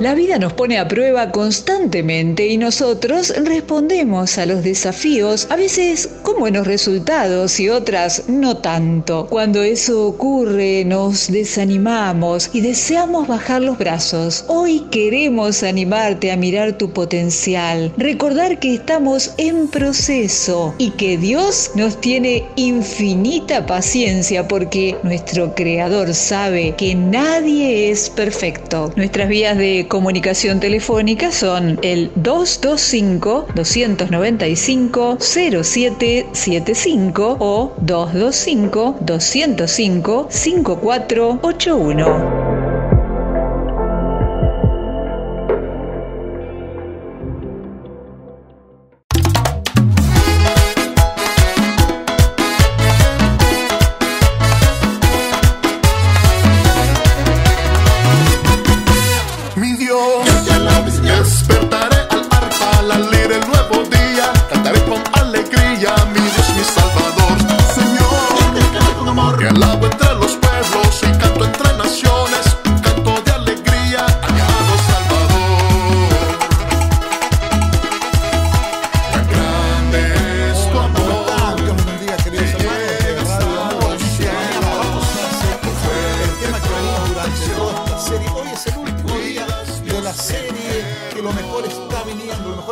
La vida nos pone a prueba constantemente y nosotros respondemos a los desafíos, a veces con buenos resultados y otras no tanto. Cuando eso ocurre nos desanimamos y deseamos bajar los brazos. Hoy queremos animarte a mirar tu potencial, recordar que estamos en proceso y que Dios nos tiene infinita paciencia porque nuestro Creador sabe que nadie es perfecto. Nuestras vías de comunicación telefónica son el 225-295-0775 o 225-205-5481.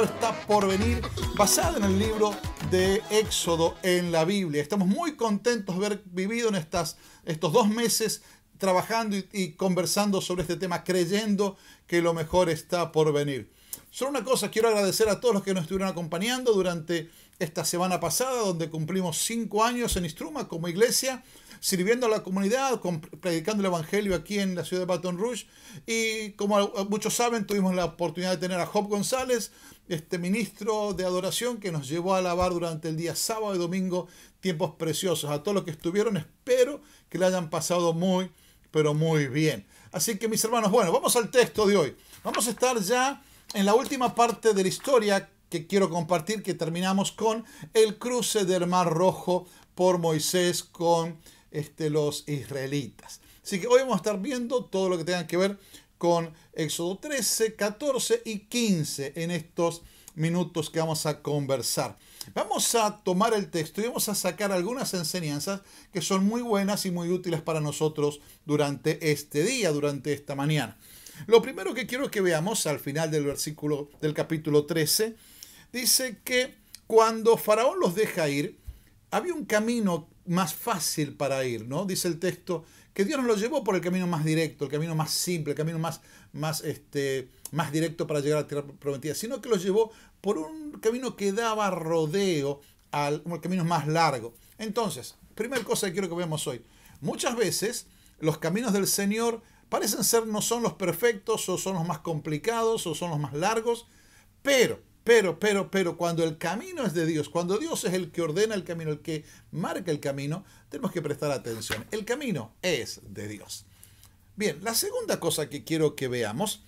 está por venir, basada en el libro de Éxodo en la Biblia. Estamos muy contentos de haber vivido en estas, estos dos meses trabajando y, y conversando sobre este tema, creyendo que lo mejor está por venir. Solo una cosa, quiero agradecer a todos los que nos estuvieron acompañando durante esta semana pasada, donde cumplimos cinco años en Istruma como iglesia sirviendo a la comunidad, predicando el Evangelio aquí en la ciudad de Baton Rouge. Y como muchos saben, tuvimos la oportunidad de tener a Job González, este ministro de adoración que nos llevó a alabar durante el día sábado y domingo tiempos preciosos. A todos los que estuvieron, espero que le hayan pasado muy, pero muy bien. Así que mis hermanos, bueno, vamos al texto de hoy. Vamos a estar ya en la última parte de la historia que quiero compartir, que terminamos con el cruce del Mar Rojo por Moisés con este, los israelitas. Así que hoy vamos a estar viendo todo lo que tenga que ver con Éxodo 13, 14 y 15 en estos minutos que vamos a conversar. Vamos a tomar el texto y vamos a sacar algunas enseñanzas que son muy buenas y muy útiles para nosotros durante este día, durante esta mañana. Lo primero que quiero que veamos al final del versículo del capítulo 13 dice que cuando Faraón los deja ir, había un camino más fácil para ir, ¿no? Dice el texto que Dios no lo llevó por el camino más directo, el camino más simple, el camino más, más, este, más directo para llegar a la tierra prometida, sino que lo llevó por un camino que daba rodeo al camino más largo. Entonces, primera cosa que quiero que veamos hoy, muchas veces los caminos del Señor parecen ser no son los perfectos o son los más complicados o son los más largos, pero pero, pero, pero cuando el camino es de Dios, cuando Dios es el que ordena el camino, el que marca el camino, tenemos que prestar atención. El camino es de Dios. Bien, la segunda cosa que quiero que veamos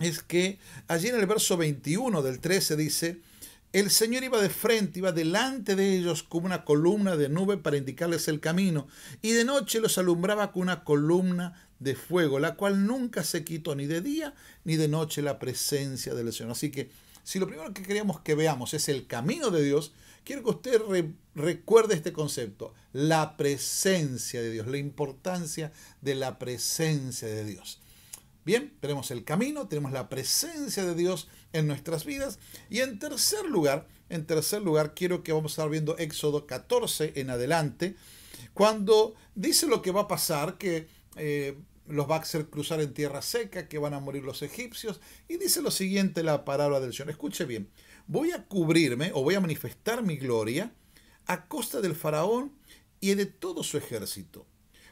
es que allí en el verso 21 del 13 dice, el Señor iba de frente, iba delante de ellos como una columna de nube para indicarles el camino, y de noche los alumbraba con una columna de fuego, la cual nunca se quitó ni de día ni de noche la presencia del Señor. Así que si lo primero que queríamos que veamos es el camino de Dios, quiero que usted recuerde este concepto, la presencia de Dios, la importancia de la presencia de Dios. Bien, tenemos el camino, tenemos la presencia de Dios en nuestras vidas. Y en tercer lugar, en tercer lugar, quiero que vamos a estar viendo Éxodo 14 en adelante, cuando dice lo que va a pasar, que eh, los va a hacer cruzar en tierra seca, que van a morir los egipcios. Y dice lo siguiente la palabra del Señor. Escuche bien, voy a cubrirme o voy a manifestar mi gloria a costa del faraón y de todo su ejército.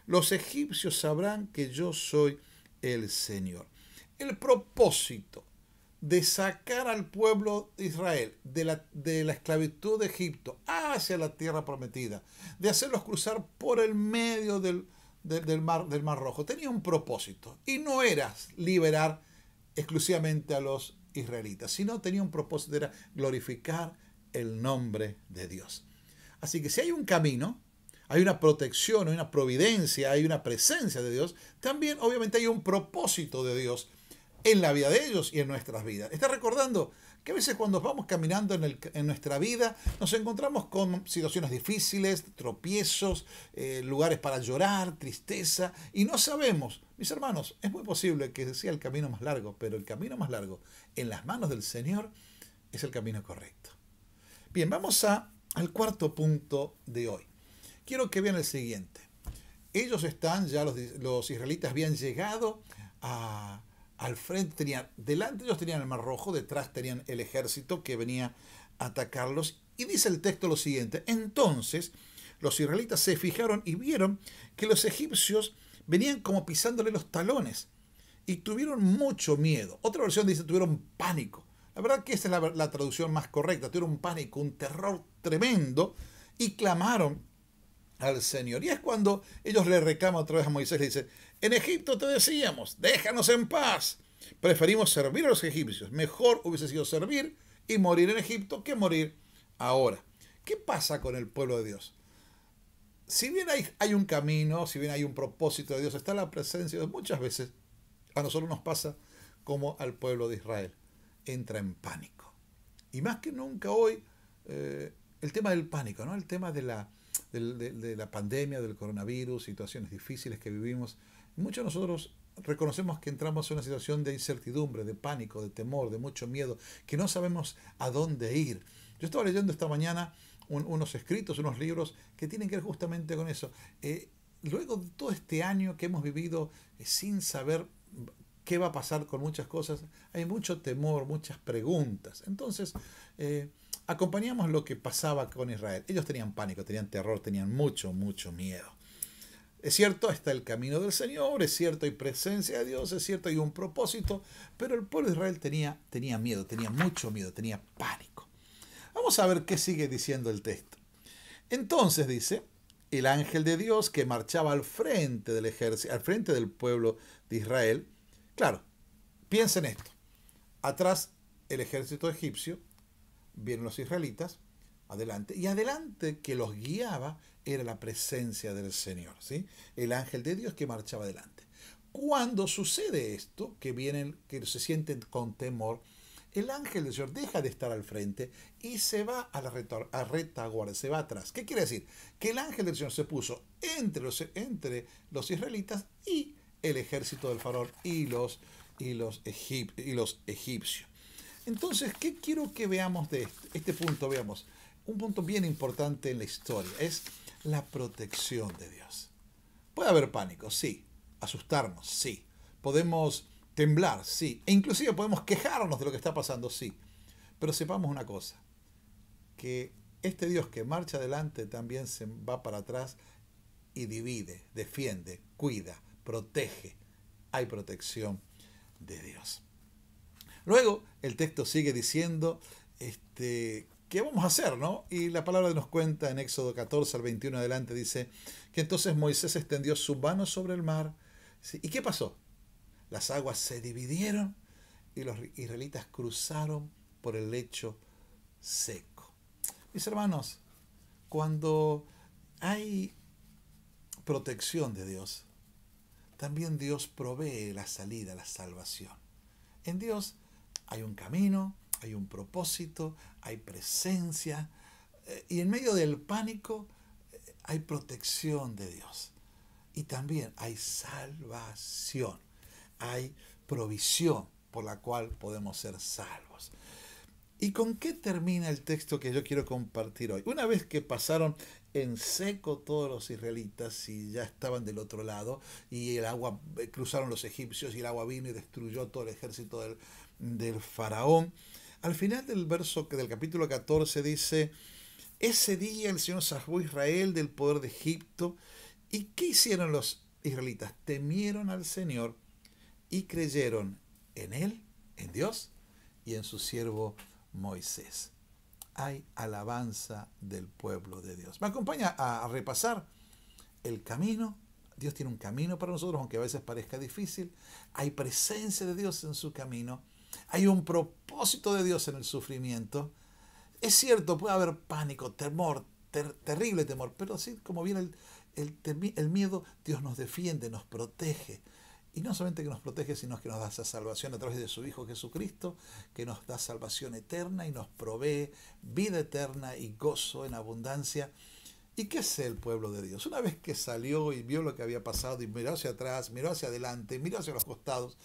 Los egipcios sabrán que yo soy el Señor. El propósito de sacar al pueblo de Israel de la, de la esclavitud de Egipto hacia la tierra prometida, de hacerlos cruzar por el medio del, del, mar, del Mar Rojo tenía un propósito y no era liberar exclusivamente a los israelitas, sino tenía un propósito, era glorificar el nombre de Dios. Así que si hay un camino, hay una protección, hay una providencia, hay una presencia de Dios, también obviamente hay un propósito de Dios en la vida de ellos y en nuestras vidas. Está recordando que a veces cuando vamos caminando en, nuestra vida nos encontramos con situaciones difíciles, tropiezos, eh, lugares para llorar, tristeza, y no sabemos, mis hermanos, es muy posible que sea el camino más largo, pero el camino más largo en las manos del Señor es el camino correcto. Bien, vamos a, al cuarto punto de hoy. Quiero que vean el siguiente. Ellos están, ya los, los israelitas habían llegado a al frente tenían, delante ellos tenían el Mar Rojo, detrás tenían el ejército que venía a atacarlos. Y dice el texto lo siguiente, entonces los israelitas se fijaron y vieron que los egipcios venían como pisándole los talones y tuvieron mucho miedo. Otra versión dice tuvieron pánico. La verdad que esa es la, traducción más correcta. Tuvieron un pánico, un terror tremendo y clamaron al Señor. Y es cuando ellos le reclaman otra vez a Moisés, le dicen, en Egipto te decíamos, déjanos en paz. Preferimos servir a los egipcios. Mejor hubiese sido servir y morir en Egipto que morir ahora. ¿Qué pasa con el pueblo de Dios? Si bien hay, un camino, si bien hay un propósito de Dios, está la presencia de Dios. Muchas veces a nosotros nos pasa como al pueblo de Israel. Entra en pánico. Y más que nunca hoy, eh, el tema del pánico, ¿no? El tema de la pandemia, del coronavirus, situaciones difíciles que vivimos, Muchos de nosotros reconocemos que entramos en una situación de incertidumbre, de pánico, de temor, de mucho miedo, que no sabemos a dónde ir. Yo estaba leyendo esta mañana unos escritos, unos libros que tienen que ver justamente con eso. Eh, luego de todo este año que hemos vivido eh, sin saber qué va a pasar con muchas cosas, hay mucho temor, muchas preguntas. Entonces, eh, acompañamos lo que pasaba con Israel. Ellos tenían pánico, tenían terror, tenían mucho, mucho miedo. Es cierto, está el camino del Señor, es cierto, hay presencia de Dios, es cierto, hay un propósito, pero el pueblo de Israel tenía, tenía miedo, tenía mucho miedo, tenía pánico. Vamos a ver qué sigue diciendo el texto. Entonces dice, el ángel de Dios que marchaba al frente del ejército, al frente del pueblo de Israel, claro, piensen esto, atrás el ejército egipcio, vienen los israelitas, adelante. Y adelante que los guiaba era la presencia del Señor, ¿sí? El ángel de Dios que marchaba adelante. Cuando sucede esto, que vienen, que se sienten con temor, el ángel del Señor deja de estar al frente y se va a la se va atrás. ¿Qué quiere decir? Que el ángel del Señor se puso entre los, entre los israelitas y el ejército del faraón y los, y los, egipcios. Entonces, ¿qué quiero que veamos de este, este punto? Veamos, un punto bien importante en la historia, es la protección de Dios. Puede haber pánico, sí. Asustarnos, sí. Podemos temblar, sí. E inclusive podemos quejarnos de lo que está pasando, sí. Pero sepamos una cosa, que este Dios que marcha adelante también se va para atrás y divide, defiende, cuida, protege. Hay protección de Dios. Luego el texto sigue diciendo este, ¿qué vamos a hacer? ¿no? Y la palabra nos cuenta en Éxodo 14 al 21 adelante, dice que entonces Moisés extendió su mano sobre el mar. ¿Y qué pasó? Las aguas se dividieron y los israelitas cruzaron por el lecho seco. Mis hermanos, cuando hay protección de Dios, también Dios provee la salida, la salvación. En Dios hay un camino, hay un propósito, hay presencia, eh, y en medio del pánico eh, hay protección de Dios. Y también hay salvación, hay provisión por la cual podemos ser salvos. ¿Y con qué termina el texto que yo quiero compartir hoy? Una vez que pasaron en seco todos los israelitas y ya estaban del otro lado y el agua eh, cruzaron los egipcios y el agua vino y destruyó todo el ejército del, del faraón, al final del verso del capítulo 14 dice, ese día el Señor salvó a Israel del poder de Egipto. ¿Y qué hicieron los israelitas? Temieron al Señor y creyeron en Él, en Dios y en su siervo Moisés. Hay alabanza del pueblo de Dios. Me acompaña a repasar el camino. Dios tiene un camino para nosotros, aunque a veces parezca difícil. Hay presencia de Dios en su camino hay un propósito de Dios en el sufrimiento. Es cierto, puede haber pánico, temor, terrible temor, pero así como viene el, el, miedo, Dios nos defiende, nos protege. Y no solamente que nos protege, sino que nos da esa salvación a través de su Hijo Jesucristo, que nos da salvación eterna y nos provee vida eterna y gozo en abundancia. ¿Y qué es el pueblo de Dios? Una vez que salió y vio lo que había pasado y miró hacia atrás, miró hacia adelante, miró hacia los costados,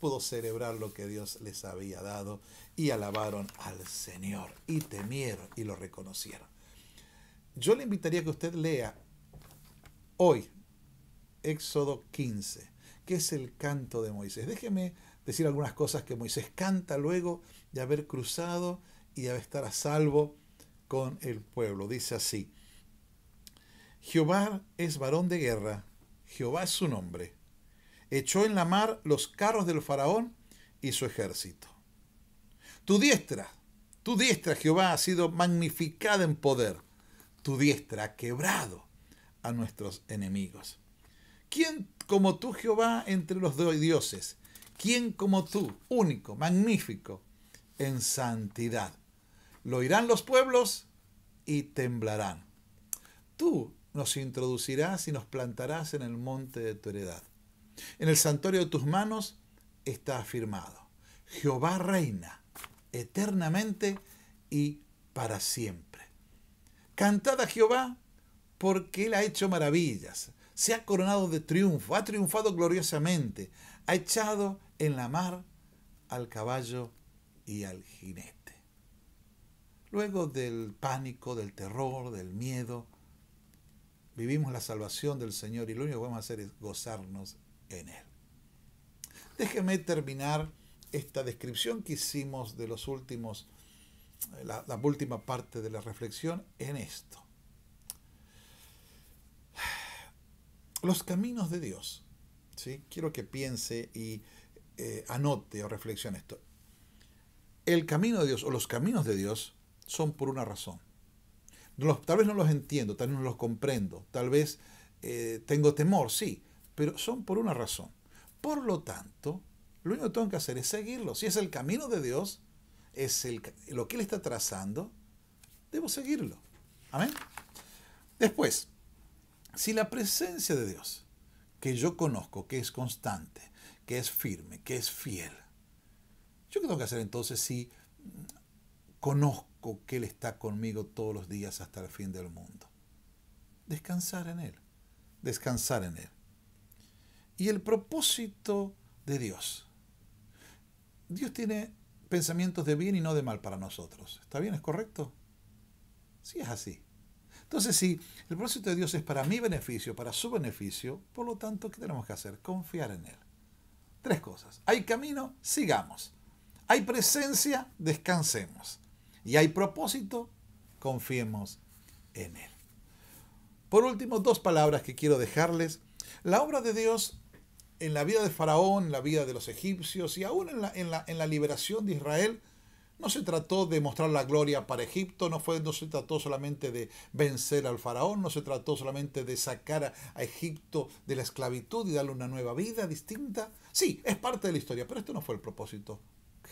pudo celebrar lo que Dios les había dado y alabaron al Señor y temieron y lo reconocieron. Yo le invitaría que usted lea hoy Éxodo 15, que es el canto de Moisés. Déjeme decir algunas cosas que Moisés canta luego de haber cruzado y de estar a salvo con el pueblo. Dice así. Jehová es varón de guerra, Jehová es su nombre. Echó en la mar los carros del faraón y su ejército. Tu diestra, tu diestra, Jehová, ha sido magnificada en poder. Tu diestra ha quebrado a nuestros enemigos. ¿Quién como tú, Jehová, entre los dos dioses? ¿Quién como tú, único, magnífico, en santidad? Lo oirán los pueblos y temblarán. Tú nos introducirás y nos plantarás en el monte de tu heredad. En el santuario de tus manos está afirmado. Jehová reina eternamente y para siempre. Cantad a Jehová porque Él ha hecho maravillas, se ha coronado de triunfo, ha triunfado gloriosamente, ha echado en la mar al caballo y al jinete. Luego del pánico, del terror, del miedo, Vivimos la salvación del Señor y lo único que vamos a hacer es gozarnos en Él. Déjeme terminar esta descripción que hicimos de los últimos, eh, la, última parte de la reflexión en esto. Los caminos de Dios. ¿sí? Quiero que piense y eh, anote o reflexione esto. El camino de Dios o los caminos de Dios son por una razón tal vez no los entiendo, tal vez no los comprendo, tal vez eh, tengo temor, sí, pero son por una razón. Por lo tanto, lo único que tengo que hacer es seguirlo. Si es el camino de Dios, es el, lo que Él está trazando, debo seguirlo. Amén. Después, si la presencia de Dios, que yo conozco, que es constante, que es firme, que es fiel, ¿yo qué tengo que hacer entonces si mm, conozco? que Él está conmigo todos los días hasta el fin del mundo. Descansar en Él, descansar en Él. Y el propósito de Dios. Dios tiene pensamientos de bien y no de mal para nosotros. ¿Está bien? ¿Es correcto? Sí, es así. Entonces, si el propósito de Dios es para mi beneficio, para su beneficio, por lo tanto, ¿qué tenemos que hacer? Confiar en Él. Tres cosas. Hay camino, sigamos. Hay presencia, descansemos y hay propósito, confiemos en Él. Por último, dos palabras que quiero dejarles. La obra de Dios en la vida de Faraón, en la vida de los egipcios y aún en la, liberación de Israel, no se trató de mostrar la gloria para Egipto, no, fue, se trató solamente de vencer al faraón, no se trató solamente de sacar a, Egipto de la esclavitud y darle una nueva vida distinta. Sí, es parte de la historia, pero esto no fue el propósito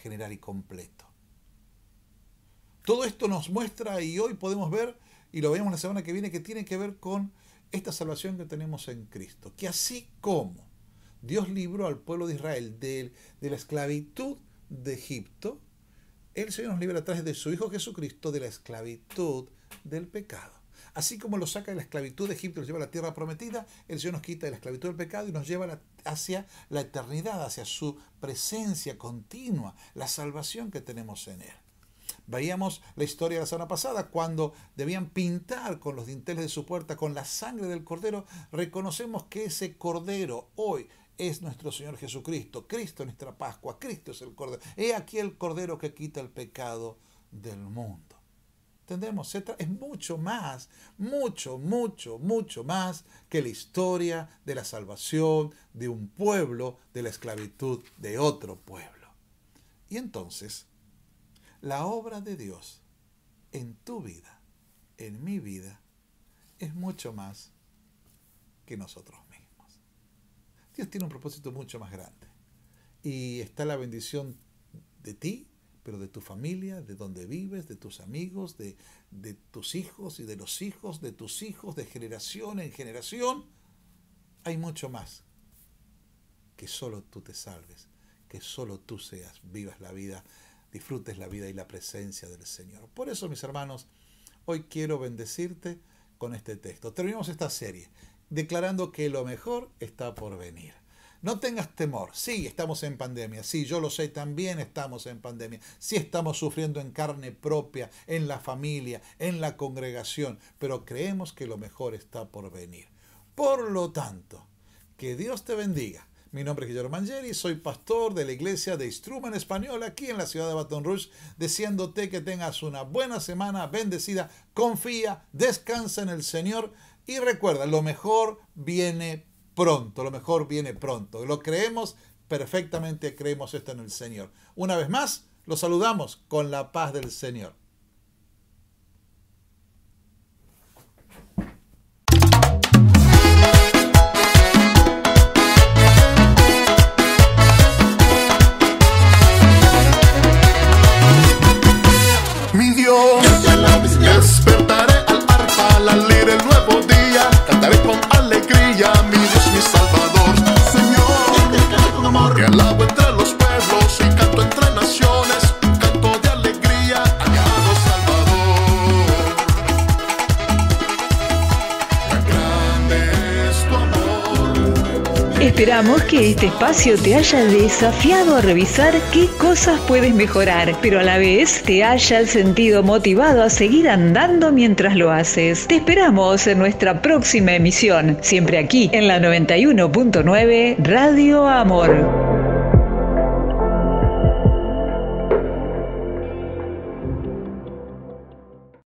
general y completo. Todo esto nos muestra y hoy podemos ver, y lo vemos la semana que viene, que tiene que ver con esta salvación que tenemos en Cristo. Que así como Dios libró al pueblo de Israel de, la esclavitud de Egipto, el Señor nos libra a través de su Hijo Jesucristo de la esclavitud del pecado. Así como lo saca de la esclavitud de Egipto y lo lleva a la tierra prometida, el Señor nos quita de la esclavitud del pecado y nos lleva hacia la eternidad, hacia su presencia continua, la salvación que tenemos en Él. Veíamos la historia de la semana pasada, cuando debían pintar con los dinteles de su puerta, con la sangre del cordero, reconocemos que ese cordero hoy es nuestro Señor Jesucristo, Cristo nuestra Pascua, Cristo es el cordero. He aquí el cordero que quita el pecado del mundo. ¿Entendemos? Es mucho más, mucho, mucho, mucho más que la historia de la salvación de un pueblo de la esclavitud de otro pueblo. Y entonces, la obra de Dios en tu vida, en mi vida, es mucho más que nosotros mismos. Dios tiene un propósito mucho más grande. Y está la bendición de ti, pero de tu familia, de donde vives, de tus amigos, de, tus hijos y de los hijos, de tus hijos, de generación en generación. Hay mucho más que solo tú te salves, que solo tú seas, vivas la vida disfrutes la vida y la presencia del Señor. Por eso, mis hermanos, hoy quiero bendecirte con este texto. Terminamos esta serie declarando que lo mejor está por venir. No tengas temor. Sí, estamos en pandemia. Sí, yo lo sé, también estamos en pandemia. Sí, estamos sufriendo en carne propia, en la familia, en la congregación, pero creemos que lo mejor está por venir. Por lo tanto, que Dios te bendiga mi nombre es Guillermo Mangieri, soy pastor de la iglesia de Struman Español aquí en la ciudad de Baton Rouge, deseándote que tengas una buena semana bendecida, confía, descansa en el Señor y recuerda, lo mejor viene pronto, lo mejor viene pronto. Lo creemos perfectamente, creemos esto en el Señor. Una vez más, lo saludamos con la paz del Señor. Just Esperamos que este espacio te haya desafiado a revisar qué cosas puedes mejorar, pero a la vez te haya sentido motivado a seguir andando mientras lo haces. Te esperamos en nuestra próxima emisión, siempre aquí en la 91.9 Radio Amor.